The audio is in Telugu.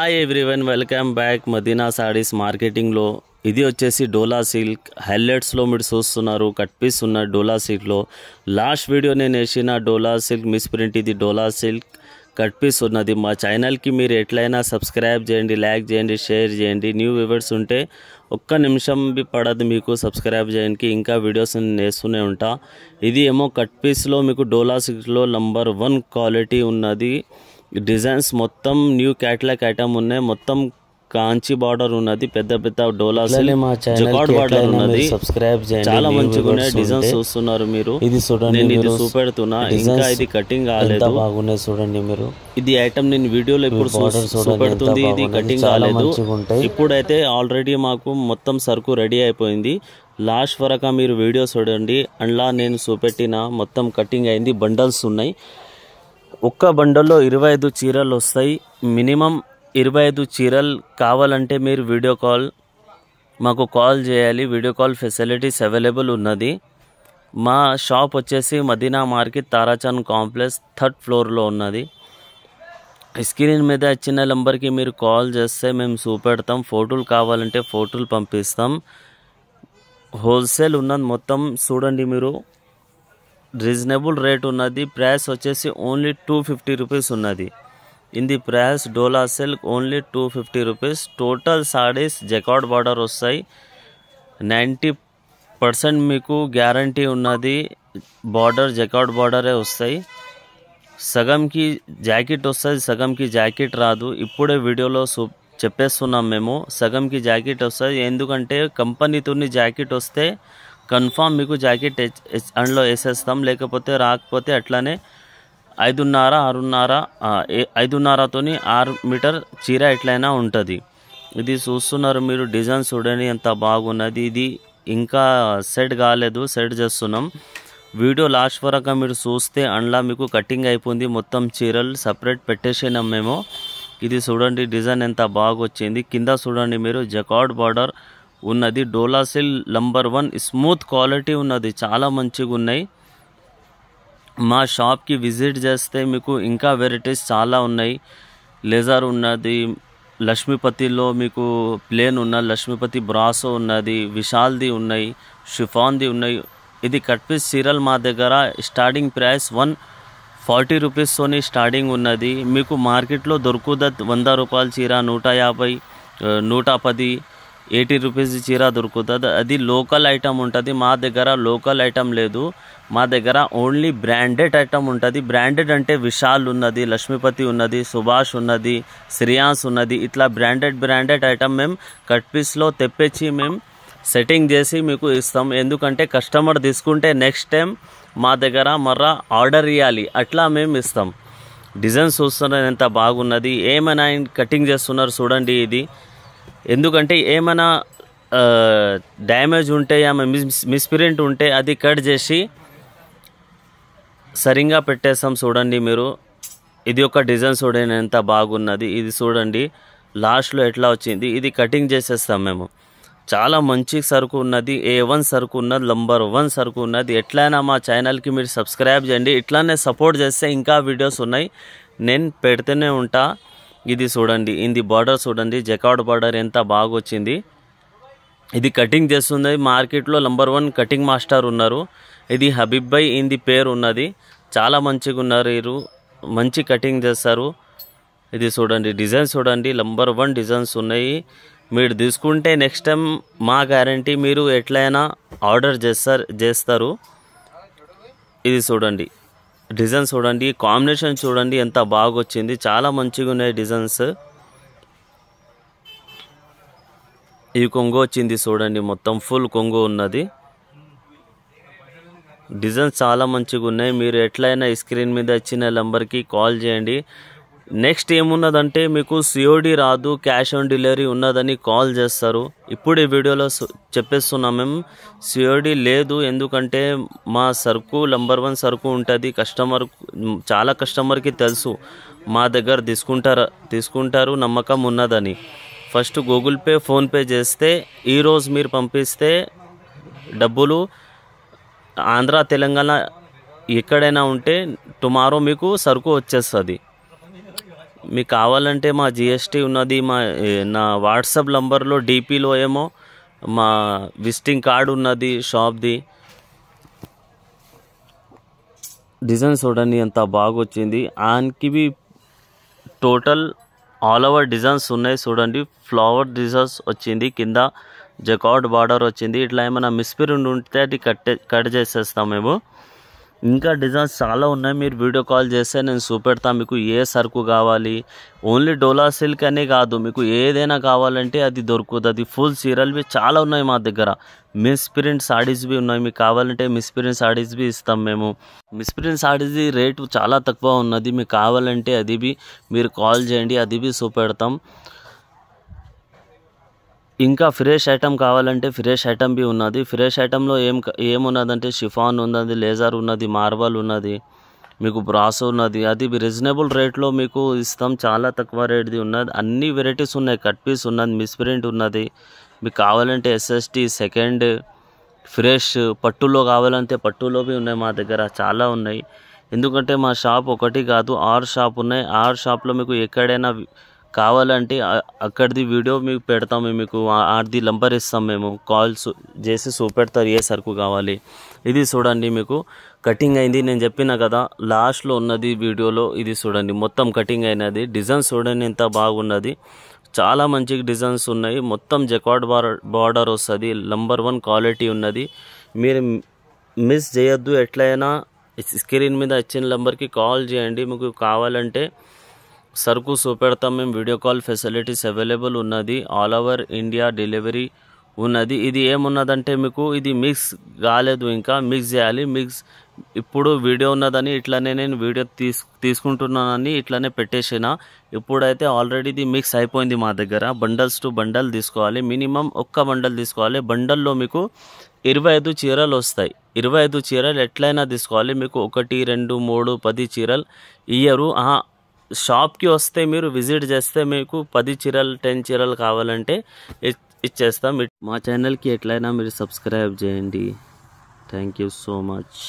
hi everyone welcome back Madina sarees మార్కెటింగ్లో ఇది వచ్చేసి డోలా సిల్క్ హైలైట్స్లో మీరు చూస్తున్నారు కట్ పీస్ ఉన్న డోలా సిల్క్లో లాస్ట్ వీడియో నేను వేసిన డోలా సిల్క్ మిస్ ప్రింట్ ఇది డోలా సిల్క్ కట్ పీస్ ఉన్నది మా ఛానల్కి మీరు ఎట్లయినా సబ్స్క్రైబ్ చేయండి లైక్ చేయండి షేర్ చేయండి న్యూ వివర్స్ ఉంటే ఒక్క నిమిషం పడదు మీకు సబ్స్క్రైబ్ చేయడానికి ఇంకా వీడియోస్ నేను వేస్తూనే ఉంటా ఇది ఏమో కట్ పీస్లో మీకు డోలా సిల్క్లో నంబర్ వన్ క్వాలిటీ ఉన్నది డిజైన్స్ మొత్తం న్యూ క్యాటలాగ్ ఐటమ్ ఉన్నాయి మొత్తం కాంచి బార్డర్ ఉన్నది పెద్ద పెద్ద డోలాస్ జకాడ్ బార్డర్ ఉన్నది సబ్స్క్రైబ్ చాలా మంచిగా ఉన్నాయి డిజైన్స్ చూస్తున్నారు మీరు ఇది చూడండి నేను ఇది చూపెడుతున్నా ఇంకా ఇది కటింగ్ కాలేదు బాగున్నాయి చూడండి మీరు ఇది ఐటమ్ నేను వీడియోలో ఇప్పుడు చూపెడుతుంది ఇది కటింగ్ కాలేదు ఇప్పుడైతే ఆల్రెడీ మాకు మొత్తం సరుకు రెడీ అయిపోయింది లాస్ట్ వరకు మీరు వీడియో చూడండి అండ్లా నేను చూపెట్టిన మొత్తం కటింగ్ అయింది బండల్స్ ఉన్నాయి ఒక్క బండల్లో ఇరవై ఐదు చీరలు వస్తాయి మినిమం ఇరవై ఐదు చీరలు కావాలంటే మీరు వీడియో కాల్ మాకు కాల్ చేయాలి వీడియో కాల్ ఫెసిలిటీస్ అవైలబుల్ ఉన్నది మా షాప్ వచ్చేసి Madina market Tarachand complex third ఫ్లోర్లో ఉన్నది స్క్రీన్ మీద ఇచ్చిన నెంబర్కి మీరు కాల్ చేస్తే మేము చూపెడతాం ఫోటోలు కావాలంటే ఫోటోలు పంపిస్తాం హోల్సేల్ ఉన్నది మొత్తం చూడండి మీరు రీజనబుల్ రేట్ ఉన్నది ప్రైస్ వచ్చేసి ఓన్లీ టూ ఫిఫ్టీ రూపీస్ ఉన్నది ఇంది ప్రైస్ డోలా silk only two fifty rupees total sarees jacquard border వస్తాయి నైంటీ పర్సెంట్ మీకు గ్యారంటీ ఉన్నది బార్డర్ జకాట్ బార్డరే వస్తాయి సగంకి జాకెట్ వస్తుంది సగంకి జాకెట్ రాదు ఇప్పుడే వీడియోలో సూ చెప్పేస్తున్నాం మేము సగంకి జాకెట్ వస్తుంది ఎందుకంటే కంపెనీతోని జాకెట్ వస్తే కన్ఫామ్ మీకు జాకెట్ అండ్లో వేసేస్తాం లేకపోతే రాకపోతే అట్లానే ఐదున్నర ఆరున్నర ఐదున్నరతోని ఆరు మీటర్ చీర ఎట్లయినా ఉంటుంది ఇది చూస్తున్నారు మీరు డిజైన్ చూడండి ఎంత బాగున్నది ఇది ఇంకా సెట్ కాలేదు సెట్ చేస్తున్నాం వీడియో లాస్ట్ వరకు మీరు చూస్తే అండ్లా మీకు కటింగ్ అయిపోయింది మొత్తం చీరలు సపరేట్ పెట్టేసినాం మేము ఇది చూడండి డిజైన్ ఎంత బాగా వచ్చింది కింద చూడండి మీరు జకాడ్ బార్డర్ ఉన్నది డోలాసిల్ నంబర్ వన్ స్మూత్ క్వాలిటీ ఉన్నది చాలా మంచిగా ఉన్నాయి మా షాప్కి విజిట్ చేస్తే మీకు ఇంకా వెరైటీస్ చాలా ఉన్నాయి లేజర్ ఉన్నది లక్ష్మీపతిలో మీకు ప్లేన్ ఉన్న లక్ష్మీపతి బ్రాసో ఉన్నది విశాల్ది ఉన్నాయి షిఫాన్ది ఉన్నాయి ఇది కట్పీస్ సీరియల్ మా దగ్గర స్టార్టింగ్ ప్రైస్ వన్ ఫార్టీ రూపీస్తోని స్టార్టింగ్ ఉన్నది మీకు మార్కెట్లో దొరుకుద వంద రూపాయల చీర నూట యాభై నూట పది ఎయిటీ రూపీస్ చీర దొరుకుతుంది అది లోకల్ ఐటమ్ ఉంటుంది మా దగ్గర లోకల్ ఐటమ్ లేదు మా దగ్గర ఓన్లీ బ్రాండెడ్ ఐటమ్ ఉంటుంది బ్రాండెడ్ అంటే విశాల్ ఉన్నది లక్ష్మీపతి ఉన్నది సుభాష్ ఉన్నది శ్రియాన్స్ ఉన్నది ఇట్లా బ్రాండెడ్ బ్రాండెడ్ ఐటమ్ మేము కట్ పీస్లో తెప్పించి మేము సెట్టింగ్ చేసి మీకు ఇస్తాం ఎందుకంటే కస్టమర్ తీసుకుంటే నెక్స్ట్ టైం మా దగ్గర మర్రా ఆర్డర్ ఇవ్వాలి అట్లా మేము ఇస్తాం డిజైన్స్ చూస్తున్నారు ఎంత బాగున్నది ఏమైనా కటింగ్ చేస్తున్నారు చూడండి ఇది ఎందుకంటే ఏమైనా డ్యామేజ్ ఉంటే ఆమె మిస్ మిస్ప్రింట్ ఉంటే అది కట్ చేసి సరిగా పెట్టేస్తాం చూడండి మీరు ఇది ఒక డిజైన్ చూడండి ఎంత బాగున్నది ఇది చూడండి లాస్ట్లో ఎట్లా వచ్చింది ఇది కటింగ్ చేసేస్తాం మేము చాలా మంచి సరుకు ఉన్నది ఏ వన్ సరుకు ఉన్నది నంబర్ వన్ సరుకు ఉన్నది ఎట్లయినా మా ఛానల్కి మీరు సబ్స్క్రైబ్ చేయండి ఇట్లానే సపోర్ట్ చేస్తే ఇంకా వీడియోస్ ఉన్నాయి నేను పెడుతూనే ఉంటా ఇది చూడండి ఇది బార్డర్ చూడండి జకాడ్ బార్డర్ ఎంత బాగా వచ్చింది ఇది కటింగ్ చేస్తుంది మార్కెట్లో నంబర్ వన్ కటింగ్ మాస్టర్ ఉన్నారు ఇది హబీబ్ భాయ్ ఇంది పేరు ఉన్నది చాలా మంచిగా ఉన్నారు వీరు మంచి కటింగ్ చేస్తారు ఇది చూడండి డిజైన్స్ చూడండి నంబర్ వన్ డిజైన్స్ ఉన్నాయి మీరు తీసుకుంటే నెక్స్ట్ టైం మా గ్యారంటీ మీరు ఎట్లయినా ఆర్డర్ చేస్తారు చేస్తారు ఇది చూడండి డిజైన్స్ చూడండి కాంబినేషన్ చూడండి ఎంత బాగా వచ్చింది చాలా మంచిగా ఉన్నాయి డిజైన్స్ ఈ కొంగు వచ్చింది చూడండి మొత్తం ఫుల్ కొంగు ఉన్నది డిజైన్స్ చాలా మంచిగా ఉన్నాయి మీరు ఎట్లయినా స్క్రీన్ మీద ఇచ్చిన నెంబర్కి కాల్ చేయండి నెక్స్ట్ ఏమున్నదంటే మీకు సిఓడి రాదు క్యాష్ ఆన్ డెలివరీ ఉన్నదని కాల్ చేస్తారు ఇప్పుడు ఈ వీడియోలో చెప్పేస్తున్నాం మేము సిఓడి లేదు ఎందుకంటే మా సరుకు నంబర్ వన్ సరుకు ఉంటుంది కస్టమర్ చాలా కస్టమర్కి తెలుసు మా దగ్గర తీసుకుంటారు తీసుకుంటారు నమ్మకం ఉన్నదని ఫస్ట్ గూగుల్ పే ఫోన్పే చేస్తే ఈరోజు మీరు పంపిస్తే డబ్బులు ఆంధ్ర తెలంగాణ ఎక్కడైనా ఉంటే టుమారో మీకు సరుకు వచ్చేస్తుంది మీకు కావాలంటే మా జిఎస్టీ ఉన్నది మా నా వాట్సాప్ నంబర్లో డీపీలో ఏమో మా విజిటింగ్ కార్డు ఉన్నది షాప్ది డిజైన్ చూడండి ఎంత బాగా వచ్చింది ఆన్కివి టోటల్ ఆల్ ఓవర్ డిజైన్స్ ఉన్నాయి చూడండి ఫ్లవర్ డిజైన్స్ వచ్చింది కింద జకాట్ బార్డర్ వచ్చింది ఇట్లా ఏమైనా మిస్పిరి ఉంటే అది కట్ కట్ చేసేస్తాం మేము ఇంకా డిజైన్స్ చాలా ఉన్నాయి మీరు వీడియో కాల్ చేస్తే నేను చూపెడతా మీకు ఏ సరుకు కావాలి ఓన్లీ డోలా సిల్క్ అనే కాదు మీకు ఏదైనా కావాలంటే అది దొరుకుతుంది అది ఫుల్ సీరియల్వి చాలా ఉన్నాయి మా దగ్గర మిస్ ప్రింట్ బి ఉన్నాయి మీకు కావాలంటే మిస్ ప్రింట్ బి ఇస్తాం మేము మిస్ ప్రింట్ సాడీస్ రేటు చాలా తక్కువ ఉన్నది మీకు కావాలంటే అది మీరు కాల్ చేయండి అది చూపెడతాం ఇంకా ఫ్రెష్ ఐటమ్ కావాలంటే ఫ్రెష్ ఐటమ్ బి ఉన్నది ఫ్రెష్ ఐటంలో ఏం ఏమున్నదంటే షిఫాన్ ఉన్నది లేజర్ ఉన్నది మార్బల్ ఉన్నది మీకు బ్రాస్ ఉన్నది అది రీజనబుల్ రేట్లో మీకు ఇస్తాం చాలా తక్కువ రేట్ది ఉన్నది అన్ని వెరైటీస్ ఉన్నాయి కట్ పీస్ ఉన్నది మిస్ప్రింట్ ఉన్నది మీకు కావాలంటే ఎస్ఎస్టి సెకండ్ ఫ్రెష్ పట్టులో కావాలంటే పట్టులో బి ఉన్నాయి మా దగ్గర చాలా ఉన్నాయి ఎందుకంటే మా షాప్ ఒకటి కాదు ఆరు షాప్ ఉన్నాయి ఆరు షాప్లో మీకు ఎక్కడైనా కావాలంటే అక్కడిది వీడియో మీకు పెడతాము మీకు ఆడిది నంబర్ ఇస్తాం మేము కాల్స్ చేసి చూపెడతారు ఏ సరుకు కావాలి ఇది చూడండి మీకు కటింగ్ అయింది నేను చెప్పిన కదా లాస్ట్లో ఉన్నది వీడియోలో ఇది చూడండి మొత్తం కటింగ్ అయినది డిజైన్ చూడండి ఎంత బాగున్నది చాలా మంచి డిజైన్స్ ఉన్నాయి మొత్తం జకాడ్ బార్డర్ వస్తుంది నంబర్ వన్ క్వాలిటీ ఉన్నది మీరు మిస్ చేయొద్దు ఎట్లయినా స్క్రీన్ మీద ఇచ్చిన నెంబర్కి కాల్ చేయండి మీకు కావాలంటే సరుకు చూపెడతాం మేము వీడియో కాల్ ఫెసిలిటీస్ అవైలబుల్ ఉన్నది ఆల్ ఓవర్ ఇండియా డెలివరీ ఉన్నది ఇది ఏమున్నదంటే మీకు ఇది మిక్స్ కాలేదు ఇంకా మిక్స్ చేయాలి మిక్స్ ఇప్పుడు వీడియో ఉన్నదని ఇట్లానే నేను వీడియో తీసు తీసుకుంటున్నానని ఇట్లానే పెట్టేసిన ఇప్పుడైతే ఆల్రెడీ ఇది మిక్స్ అయిపోయింది మా దగ్గర బండల్స్ టు బండల్ తీసుకోవాలి మినిమం ఒక్క బండల్ తీసుకోవాలి బండల్లో మీకు ఇరవై ఐదు చీరలు వస్తాయి ఇరవై ఐదు చీరలు ఎట్లయినా తీసుకోవాలి మీకు ఒకటి రెండు మూడు పది చీరలు ఇయ్యరు షాప్కి వస్తే మీరు విజిట్ చేస్తే మీకు పది చీరలు టెన్ చీరలు కావాలంటే ఇచ్చేస్తాం మా ఛానల్కి ఎట్లయినా మీరు సబ్స్క్రైబ్ చేయండి థ్యాంక్ యూ సో మచ్